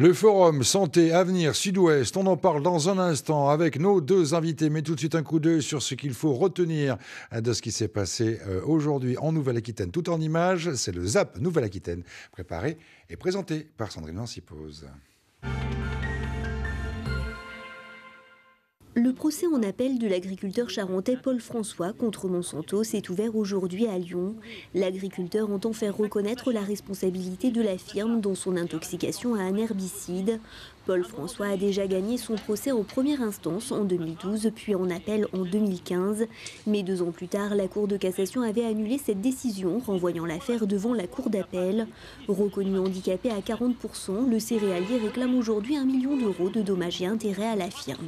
Le forum Santé Avenir Sud-Ouest, on en parle dans un instant avec nos deux invités, mais tout de suite un coup d'œil sur ce qu'il faut retenir de ce qui s'est passé euh, aujourd'hui en Nouvelle-Aquitaine. Tout en images, c'est le ZAP Nouvelle-Aquitaine, préparé et présenté par Sandrine Lancipose. Le procès en appel de l'agriculteur charentais Paul François contre Monsanto s'est ouvert aujourd'hui à Lyon. L'agriculteur entend faire reconnaître la responsabilité de la firme dans son intoxication à un herbicide. Paul François a déjà gagné son procès en première instance en 2012 puis en appel en 2015. Mais deux ans plus tard, la Cour de cassation avait annulé cette décision, renvoyant l'affaire devant la Cour d'appel. Reconnu handicapé à 40%, le céréalier réclame aujourd'hui un million d'euros de dommages et intérêts à la firme.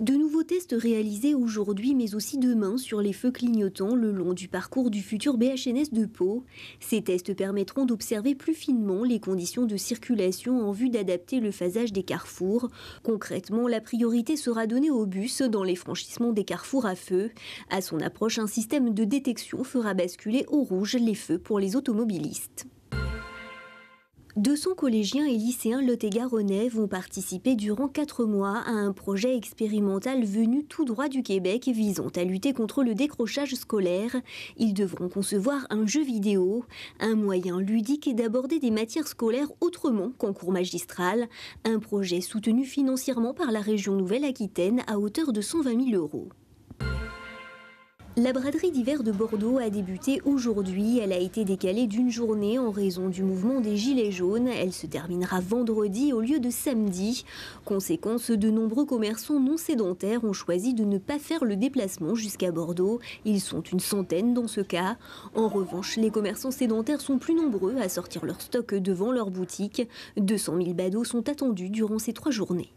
De nouveaux tests réalisés aujourd'hui mais aussi demain sur les feux clignotants le long du parcours du futur BHNS de Pau. Ces tests permettront d'observer plus finement les conditions de circulation en vue d'adapter le phasage des carrefours. Concrètement, la priorité sera donnée aux bus dans les franchissements des carrefours à feu. À son approche, un système de détection fera basculer au rouge les feux pour les automobilistes. 200 collégiens et lycéens lot et vont participer durant 4 mois à un projet expérimental venu tout droit du Québec visant à lutter contre le décrochage scolaire. Ils devront concevoir un jeu vidéo, un moyen ludique d'aborder des matières scolaires autrement qu'en cours magistral. Un projet soutenu financièrement par la région Nouvelle-Aquitaine à hauteur de 120 000 euros. La braderie d'hiver de Bordeaux a débuté aujourd'hui. Elle a été décalée d'une journée en raison du mouvement des Gilets jaunes. Elle se terminera vendredi au lieu de samedi. Conséquence, de nombreux commerçants non sédentaires ont choisi de ne pas faire le déplacement jusqu'à Bordeaux. Ils sont une centaine dans ce cas. En revanche, les commerçants sédentaires sont plus nombreux à sortir leur stock devant leur boutique. 200 000 badauds sont attendus durant ces trois journées.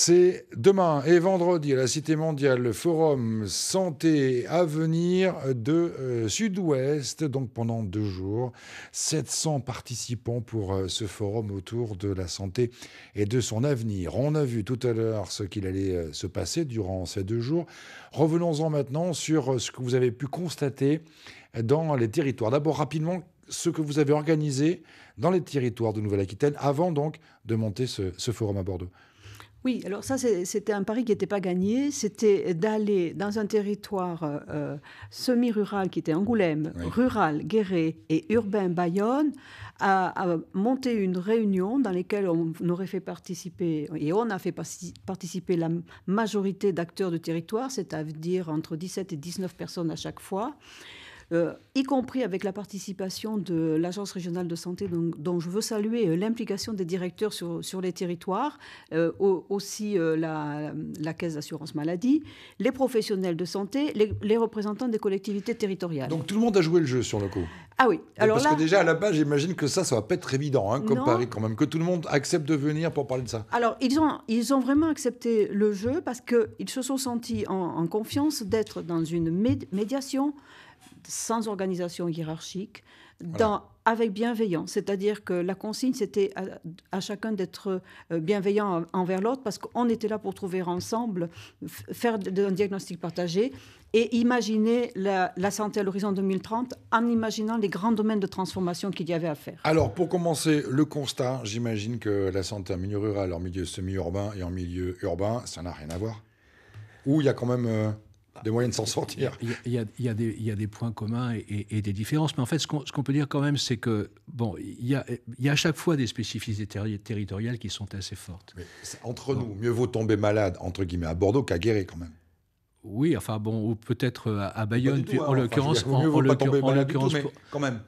C'est demain et vendredi à la Cité mondiale, le forum Santé Avenir de euh, Sud-Ouest, donc pendant deux jours. 700 participants pour euh, ce forum autour de la santé et de son avenir. On a vu tout à l'heure ce qu'il allait euh, se passer durant ces deux jours. Revenons-en maintenant sur ce que vous avez pu constater dans les territoires. D'abord rapidement, ce que vous avez organisé dans les territoires de Nouvelle-Aquitaine avant donc de monter ce forum à Bordeaux. Oui, alors ça, c'était un pari qui n'était pas gagné. C'était d'aller dans un territoire euh, semi-rural qui était Angoulême, rural, Guéret et urbain, Bayonne, à, à, monter une réunion dans laquelle on aurait fait participer, et on a fait participer la majorité d'acteurs de territoire, c'est-à-dire entre 17 et 19 personnes à chaque fois. Euh, y compris avec la participation de l'Agence régionale de santé, dont, je veux saluer euh, l'implication des directeurs sur, les territoires, euh, aussi la, Caisse d'assurance maladie, les professionnels de santé, les, représentants des collectivités territoriales. Donc tout le monde a joué le jeu sur le coup ah oui, alors Parce que déjà à la base, j'imagine que ça, ça va pas être évident, hein, comme Paris quand même, que tout le monde accepte de venir pour parler de ça. Alors ils ont, ils ont vraiment accepté le jeu parce qu'ils se sont sentis en confiance d'être dans une médiation sans organisation hiérarchique, avec bienveillance. C'est-à-dire que la consigne, c'était à, chacun d'être euh, bienveillant envers l'autre parce qu'on était là pour trouver ensemble, faire un diagnostic partagé et imaginer la, santé à l'horizon 2030 en imaginant les grands domaines de transformation qu'il y avait à faire. Alors, pour commencer, le constat, j'imagine que la santé en milieu rural, en milieu semi-urbain et en milieu urbain, ça n'a rien à voir. Ou il y a quand même... Euh, des moyens de s'en sortir. Il y, a, des, points communs et, des différences, mais en fait, ce qu'on, peut dire quand même, c'est que, bon, il y, a, à chaque fois des spécificités territoriales qui sont assez fortes. Mais entre nous, mieux vaut tomber malade, entre guillemets, à Bordeaux qu'à Guéret, quand même. Oui, enfin bon, ou peut-être euh, à Bayonne, hein, en l'occurrence, en,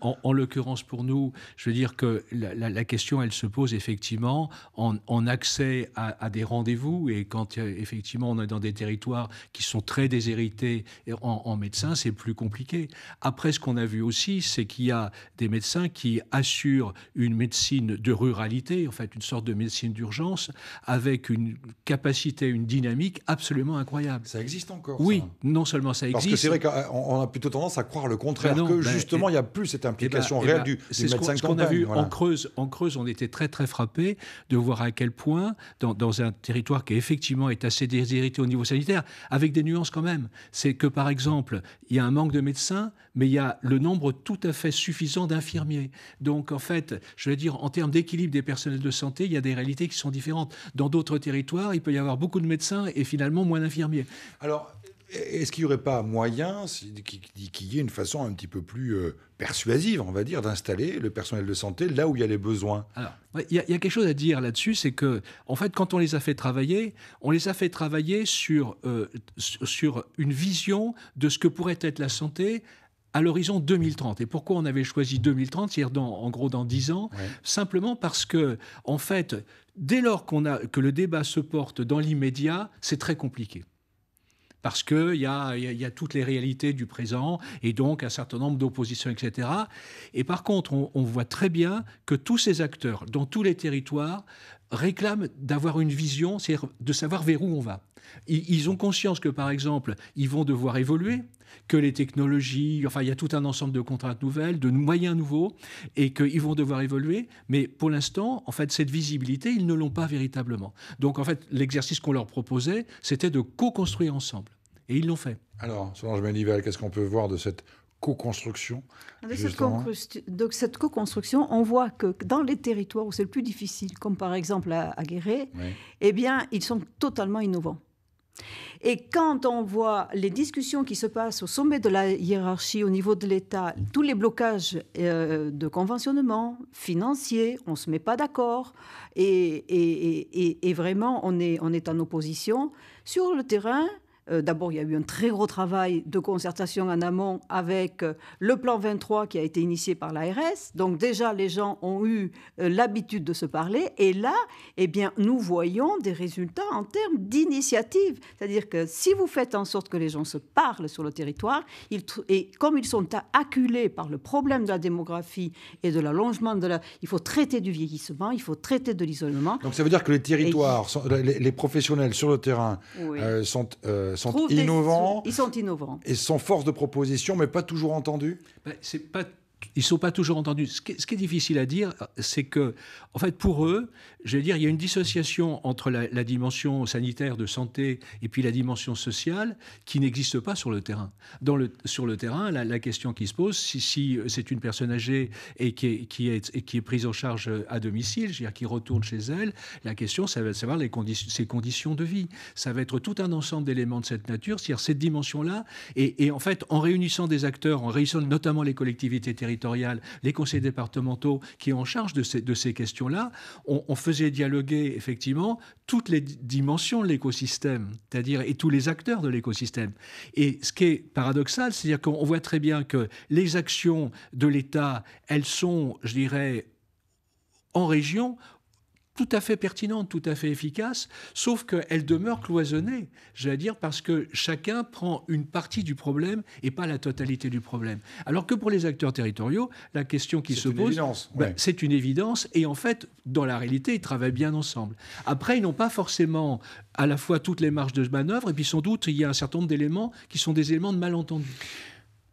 en l'occurrence, pour, nous, je veux dire que la, question, elle se pose effectivement en, accès à, à des rendez-vous et quand euh, effectivement on est dans des territoires qui sont très déshérités en, médecins, c'est plus compliqué. Après, ce qu'on a vu aussi, c'est qu'il y a des médecins qui assurent une médecine de ruralité, en fait une sorte de médecine d'urgence, avec une capacité, une dynamique absolument incroyable. Ça existe encore oui, non seulement ça existe. Parce que c'est vrai qu'on a plutôt tendance à croire le contraire, bah que bah, justement, eh il n'y a plus cette eh ben, implication eh ben, réelle du, ce qu'on a vu en, Creuse, en Creuse, on était très très frappé de voir à quel point, dans, un territoire qui effectivement est assez déshérité au niveau sanitaire, avec des nuances quand même, c'est que par exemple, il y a un manque de médecins, mais il y a le nombre tout à fait suffisant d'infirmiers. Donc en fait, je veux dire, en termes d'équilibre des personnels de santé, il y a des réalités qui sont différentes. Dans d'autres territoires, il peut y avoir beaucoup de médecins et finalement moins d'infirmiers. Alors, est-ce qu'il n'y aurait pas moyen qu'il y ait une façon un petit peu plus euh, persuasive, on va dire, d'installer le personnel de santé là où il y a les besoins il y, a, quelque chose à dire là-dessus, c'est que, en fait, quand on les a fait travailler, on les a fait travailler sur, euh, sur une vision de ce que pourrait être la santé à l'horizon 2030. Et pourquoi on avait choisi 2030, cest à en gros dans 10 ans Simplement parce que, en fait, dès lors qu'on a, que le débat se porte dans l'immédiat, c'est très compliqué parce qu'il y a, toutes les réalités du présent et donc un certain nombre d'oppositions, etc. Et par contre, on, voit très bien que tous ces acteurs, dans tous les territoires, réclament d'avoir une vision, c'est-à-dire de savoir vers où on va. Ils ont conscience que, par exemple, ils vont devoir évoluer, que les technologies, enfin, il y a tout un ensemble de contrats nouvelles, de moyens nouveaux, et qu'ils vont devoir évoluer. Mais pour l'instant, en fait, cette visibilité, ils ne l'ont pas véritablement. Donc, en fait, l'exercice qu'on leur proposait, c'était de co-construire ensemble. Et ils l'ont fait. Alors, Solange nivel qu'est-ce qu'on peut voir de cette construction ah, Donc cette co-construction, on voit que dans les territoires où c'est le plus difficile, comme par exemple à, Guéret, eh bien, ils sont totalement innovants. Et quand on voit les discussions qui se passent au sommet de la hiérarchie, au niveau de l'État, tous les blocages euh, de conventionnement financier, on ne se met pas d'accord et, vraiment on est en opposition, sur le terrain, euh, d'abord, il y a eu un très gros travail de concertation en amont avec euh, le plan 23 qui a été initié par l'ARS. Donc déjà, les gens ont eu euh, l'habitude de se parler. Et là, eh bien, nous voyons des résultats en termes d'initiative. C'est-à-dire que si vous faites en sorte que les gens se parlent sur le territoire, et comme ils sont acculés par le problème de la démographie et de l'allongement de la... Il faut traiter du vieillissement, il faut traiter de l'isolement. Donc ça veut dire que les territoires, les, professionnels sur le terrain sont sont innovants. ils sont innovants. Et sont force de proposition, mais pas toujours entendus bah, C'est pas ils ne sont pas toujours entendus. Ce qui, est, difficile à dire, c'est que, en fait, pour eux, je vais dire, il y a une dissociation entre la, dimension sanitaire de santé et puis la dimension sociale qui n'existe pas sur le terrain. Dans le, sur le terrain, la, question qui se pose, si, si euh, c'est une personne âgée et qui est, qui est, prise en charge euh, à domicile, je veux dire, qui retourne chez elle, la question, ça va être savoir les conditions, ses conditions de vie. Ça va être tout un ensemble d'éléments de cette nature, c'est-à-dire cette dimension-là. Et, et en fait, en réunissant des acteurs, en réunissant notamment les collectivités territoriales, les conseils départementaux qui sont en charge de ces, de ces questions-là, on, faisait dialoguer effectivement toutes les dimensions de l'écosystème, c'est-à-dire et tous les acteurs de l'écosystème. Et ce qui est paradoxal, c'est-à-dire qu'on voit très bien que les actions de l'État, elles sont, je dirais, en région tout à fait pertinente, tout à fait efficace, sauf qu'elle demeure cloisonnée, j'allais dire, parce que chacun prend une partie du problème et pas la totalité du problème. Alors que pour les acteurs territoriaux, la question qui se pose, ben, c'est une évidence, et en fait, dans la réalité, ils travaillent bien ensemble. Après, ils n'ont pas forcément à la fois toutes les marges de manœuvre, et puis sans doute, il y a un certain nombre d'éléments qui sont des éléments de malentendus.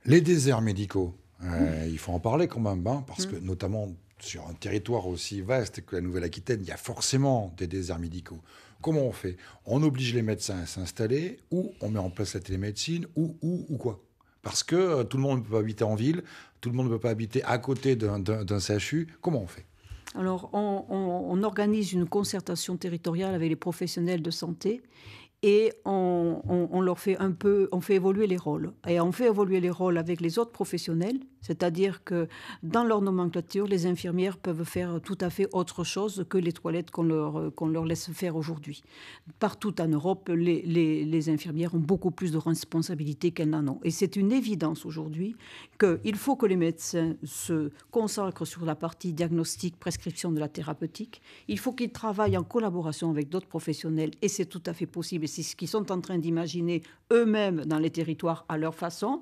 Les déserts médicaux, euh, il faut en parler quand même, hein, parce mmh. que notamment sur un territoire aussi vaste que la Nouvelle-Aquitaine, il y a forcément des déserts médicaux. Comment on fait On oblige les médecins à s'installer, ou on met en place la télémédecine, ou, ou, ou quoi Parce que euh, tout le monde ne peut pas habiter en ville, tout le monde ne peut pas habiter à côté d'un CHU. Comment on fait alors, on, organise une concertation territoriale avec les professionnels de santé et on, on, leur fait un peu, on fait évoluer les rôles. Et on fait évoluer les rôles avec les autres professionnels c'est-à-dire que dans leur nomenclature, les infirmières peuvent faire tout à fait autre chose que les toilettes qu'on leur, euh, leur laisse faire aujourd'hui. Partout en Europe, les, infirmières ont beaucoup plus de responsabilités qu'elles n'en ont. Et c'est une évidence aujourd'hui qu'il faut que les médecins se consacrent sur la partie diagnostic, prescription de la thérapeutique. Il faut qu'ils travaillent en collaboration avec d'autres professionnels. Et c'est tout à fait possible. c'est ce qu'ils sont en train d'imaginer eux-mêmes dans les territoires à leur façon,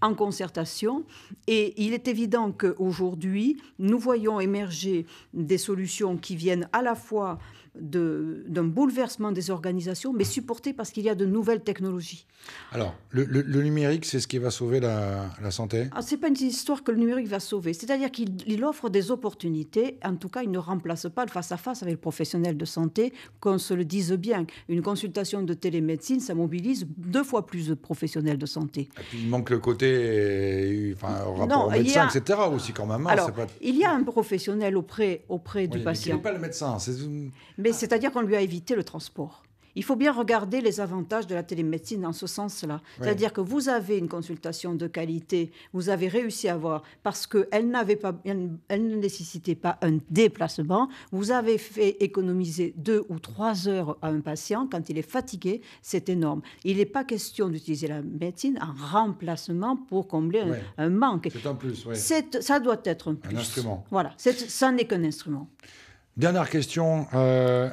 en concertation. Et et il est évident qu'aujourd'hui, nous voyons émerger des solutions qui viennent à la fois d'un bouleversement des organisations, mais supportées parce qu'il y a de nouvelles technologies. Alors, le, numérique, c'est ce qui va sauver la, santé ah, Ce n'est pas une histoire que le numérique va sauver. C'est-à-dire qu'il offre des opportunités. En tout cas, il ne remplace pas le face-à-face avec le professionnel de santé, qu'on se le dise bien. Une consultation de télémédecine, ça mobilise deux fois plus de professionnels de santé. Et puis, il manque le côté... Euh, non, pour médecin, a... etc. aussi quand même. Hein, Alors, pas... il y a un professionnel auprès, auprès oui, du patient. Il n'est pas le médecin. Mais ah. c'est-à-dire qu'on lui a évité le transport il faut bien regarder les avantages de la télémédecine dans ce sens-là. C'est-à-dire que vous avez une consultation de qualité, vous avez réussi à voir, parce qu'elle n'avait pas, elle, ne nécessitait pas un déplacement, vous avez fait économiser deux ou trois heures à un patient quand il est fatigué, c'est énorme. Il n'est pas question d'utiliser la médecine en remplacement pour combler un, manque. C'est un plus, Ça doit être un plus. instrument. Voilà, ça n'est qu'un instrument. Dernière question. Euh,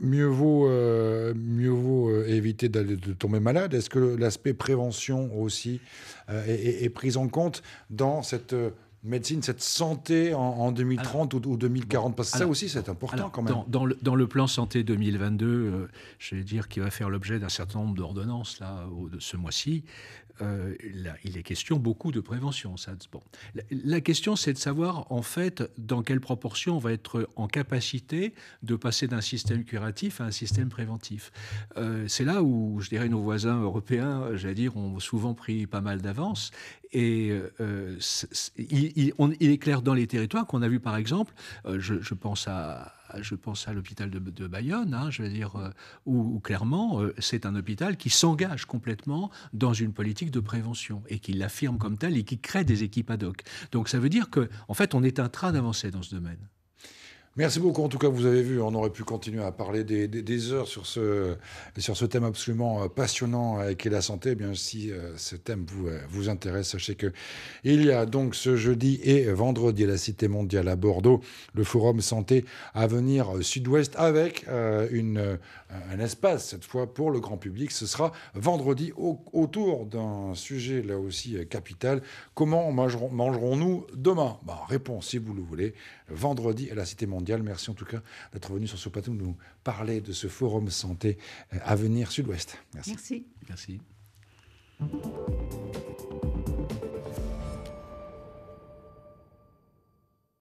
mieux vaut, euh, mieux vaut euh, éviter de tomber malade Est-ce que l'aspect prévention aussi euh, est, est, pris en compte dans cette médecine, cette santé en, 2030 ou, 2040 Parce que ça aussi, c'est important quand même. Dans, le, plan santé 2022, je vais dire qu'il va faire l'objet d'un certain nombre d'ordonnances là, ce mois-ci. Euh, là, il est question beaucoup de prévention. Ça, la, question, c'est de savoir, en fait, dans quelle proportion on va être en capacité de passer d'un système curatif à un système préventif. Euh, c'est là où, je dirais, nos voisins européens, j'allais dire, ont souvent pris pas mal d'avance. Et euh, il, on, est clair dans les territoires qu'on a vu, par exemple, je pense à je pense à l'hôpital de, Bayonne, hein, je veux dire, euh, où, clairement, euh, c'est un hôpital qui s'engage complètement dans une politique de prévention et qui l'affirme comme tel et qui crée des équipes ad hoc. Donc ça veut dire qu'en en fait, on est en train d'avancer dans ce domaine. Merci beaucoup. En tout cas, vous avez vu, on aurait pu continuer à parler des, heures sur ce, sur ce thème absolument euh, passionnant euh, qu'est la santé. Eh bien, si euh, ce thème vous, vous intéresse, sachez que il y a donc ce jeudi et vendredi à la Cité mondiale à Bordeaux le forum santé à venir sud-ouest avec une, un espace cette fois pour le grand public. Ce sera vendredi autour d'un sujet là aussi capital. Comment mangerons-nous demain bah, Réponse si vous le voulez vendredi à la Cité mondiale. Merci en tout cas d'être venu sur ce plateau nous parler de ce forum santé euh, à venir sud-ouest. Merci. Merci.